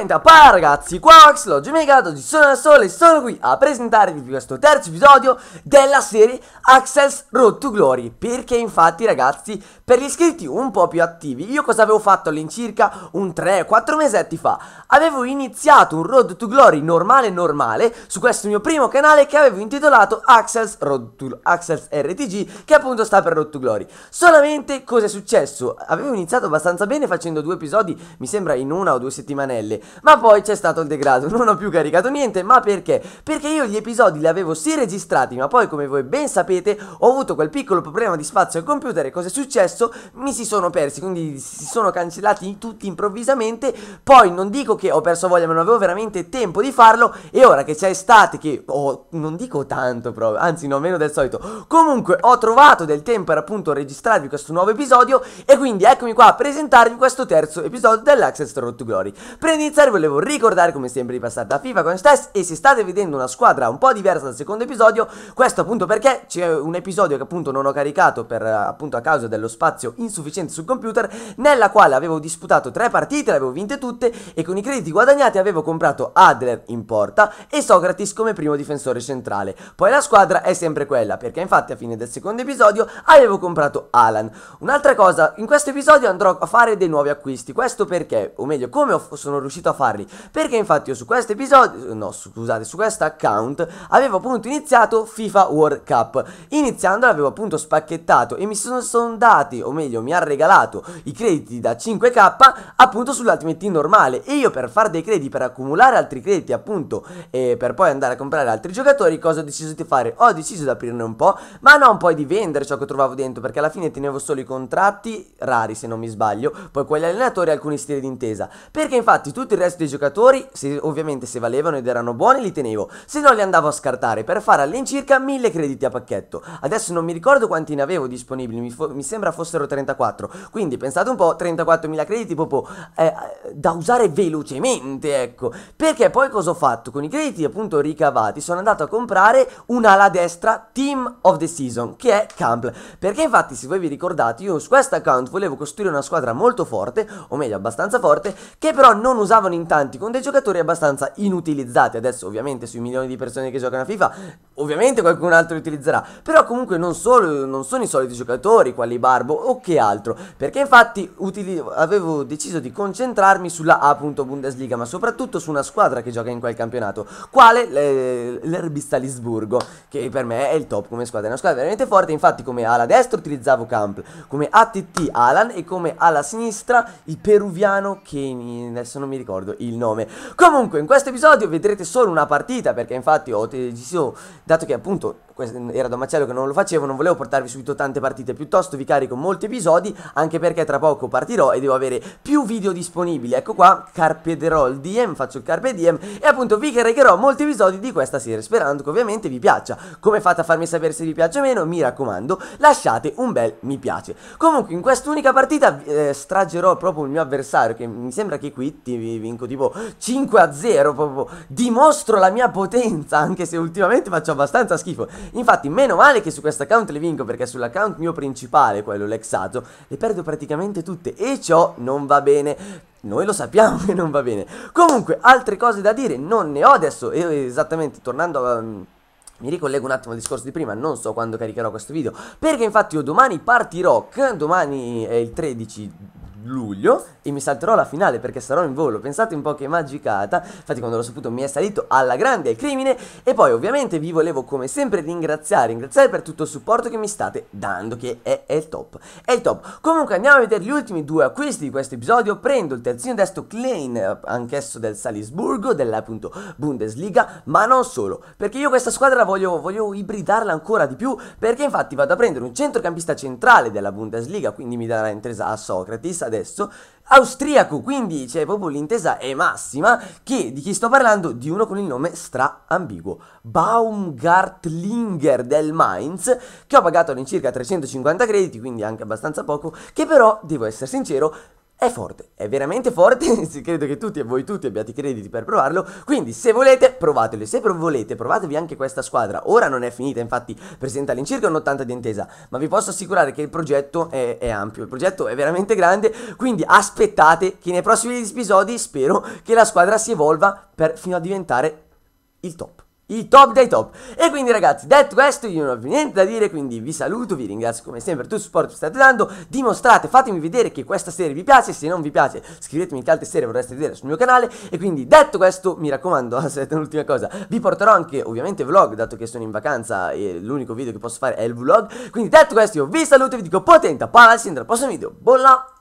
Commenta, pa ragazzi, qua Oxlog, Megato, ci sono da sole e sono qui a presentarvi questo terzo episodio della serie Access Road to Glory Perché infatti ragazzi, per gli iscritti un po' più attivi, io cosa avevo fatto all'incirca un 3-4 mesetti fa? Avevo iniziato un Road to Glory normale normale su questo mio primo canale che avevo intitolato Access, Road to, Access RTG che appunto sta per Road to Glory Solamente cosa è successo? Avevo iniziato abbastanza bene facendo due episodi, mi sembra in una o due settimanelle ma poi c'è stato il degrado, non ho più caricato niente, ma perché? Perché io gli episodi li avevo sì registrati, ma poi come voi ben sapete ho avuto quel piccolo problema di spazio al computer e cosa è successo? Mi si sono persi, quindi si sono cancellati tutti improvvisamente, poi non dico che ho perso voglia, ma non avevo veramente tempo di farlo e ora che c'è estate che oh, non dico tanto proprio, anzi no, meno del solito. Comunque ho trovato del tempo per appunto registrarvi questo nuovo episodio e quindi eccomi qua a presentarvi questo terzo episodio dell'Access Road to Glory. Prendizia Sir, volevo ricordare come sempre di passare da FIFA con Stess e se state vedendo una squadra un po' diversa dal secondo episodio, questo appunto perché c'è un episodio che appunto non ho caricato per appunto a causa dello spazio insufficiente sul computer, nella quale avevo disputato tre partite, le avevo vinte tutte e con i crediti guadagnati avevo comprato Adler in porta e Socrates come primo difensore centrale. Poi la squadra è sempre quella, perché infatti a fine del secondo episodio avevo comprato Alan. Un'altra cosa, in questo episodio andrò a fare dei nuovi acquisti, questo perché, o meglio come sono riuscito a a farli. Perché infatti io su questo episodio, no scusate, su questo account avevo appunto iniziato FIFA World Cup. Iniziando l'avevo appunto spacchettato e mi sono, sono dati, o meglio mi ha regalato i crediti da 5k appunto sull'Ultimate Team normale. E io per fare dei crediti, per accumulare altri crediti appunto e per poi andare a comprare altri giocatori, cosa ho deciso di fare? Ho deciso di aprirne un po', ma non poi di vendere ciò che trovavo dentro perché alla fine tenevo solo i contratti rari se non mi sbaglio, poi quelli allenatori e alcuni stili d'intesa. Perché infatti tutti i resto dei giocatori, se, ovviamente se valevano ed erano buoni, li tenevo. Se no li andavo a scartare per fare all'incirca 1000 crediti a pacchetto. Adesso non mi ricordo quanti ne avevo disponibili, mi, mi sembra fossero 34. Quindi pensate un po', 34.000 crediti proprio eh, da usare velocemente, ecco. Perché poi cosa ho fatto? Con i crediti appunto ricavati sono andato a comprare un'ala destra Team of the Season, che è Camp. Perché infatti se voi vi ricordate, io su questo account volevo costruire una squadra molto forte, o meglio abbastanza forte, che però non usava giocavano in tanti con dei giocatori abbastanza inutilizzati. Adesso ovviamente sui milioni di persone che giocano a FIFA, ovviamente qualcun altro li utilizzerà. Però comunque non, solo, non sono i soliti giocatori, quali Barbo o che altro. Perché infatti utili- avevo deciso di concentrarmi sulla A. Bundesliga, ma soprattutto su una squadra che gioca in quel campionato, quale l'Erbista Lisburgo, che per me è il top come squadra. È una squadra veramente forte, infatti come ala destra utilizzavo Camp, come ATT Alan e come ala sinistra il peruviano che adesso non mi ricordo ricordo il nome. Comunque in questo episodio vedrete solo una partita perché infatti ho deciso, dato che appunto era da macello che non lo facevo, non volevo portarvi subito tante partite, piuttosto vi carico molti episodi, anche perché tra poco partirò e devo avere più video disponibili. Ecco qua, carpederò il DM, faccio il carpe DM e appunto vi caricherò molti episodi di questa serie, sperando che ovviamente vi piaccia. Come fate a farmi sapere se vi piace o meno? Mi raccomando, lasciate un bel mi piace. Comunque in quest'unica partita eh, stragerò proprio il mio avversario, che mi sembra che qui TV vinco tipo 5 a 0 proprio dimostro la mia potenza anche se ultimamente faccio abbastanza schifo infatti meno male che su questo account le vinco perché sull'account mio principale quello l'exato le perdo praticamente tutte e ciò non va bene noi lo sappiamo che non va bene comunque altre cose da dire non ne ho adesso io esattamente tornando a mm, mi ricollego un attimo al discorso di prima, non so quando caricherò questo video, perché infatti io domani partirò, domani è il 13 luglio e mi salterò la finale perché sarò in volo. Pensate un po' che magicata. Infatti, quando l'ho saputo, mi è salito alla grande il crimine. E poi, ovviamente, vi volevo come sempre ringraziare. Ringraziare per tutto il supporto che mi state dando, che è, è il top. È il top. Comunque, andiamo a vedere gli ultimi due acquisti di questo episodio. Prendo il terzino destro Klein, anch'esso del Salisburgo, della appunto Bundesliga, ma non solo. Perché io questa squadra voglio, voglio ibridarla ancora di più. Perché, infatti, vado a prendere un centrocampista centrale della Bundesliga. Quindi mi darà intesa a Socrates, adesso, austriaco, quindi c'è proprio l'intesa è massima, che di chi sto parlando? Di uno con il nome stra ambiguo, Baumgartlinger del Mainz, che ho pagato all'incirca 350 crediti, quindi anche abbastanza poco, che però, devo essere sincero, è forte, è veramente forte, credo che tutti e voi tutti abbiate i crediti per provarlo, quindi se volete provatelo, se volete provatevi anche questa squadra, ora non è finita infatti presenta all'incirca un 80 di intesa, ma vi posso assicurare che il progetto è, è ampio, il progetto è veramente grande, quindi aspettate che nei prossimi episodi spero che la squadra si evolva per, fino a diventare il top i top dei top. E quindi ragazzi, detto questo, io non ho niente da dire, quindi vi saluto, vi ringrazio come sempre per tutto il supporto che state dando, dimostrate, fatemi vedere che questa serie vi piace, se non vi piace scrivetemi che altre serie vorreste vedere sul mio canale, e quindi detto questo, mi raccomando, aspetta un'ultima cosa, vi porterò anche ovviamente vlog, dato che sono in vacanza e l'unico video che posso fare è il vlog, quindi detto questo io vi saluto e vi dico potente, palla al prossimo video, bolla!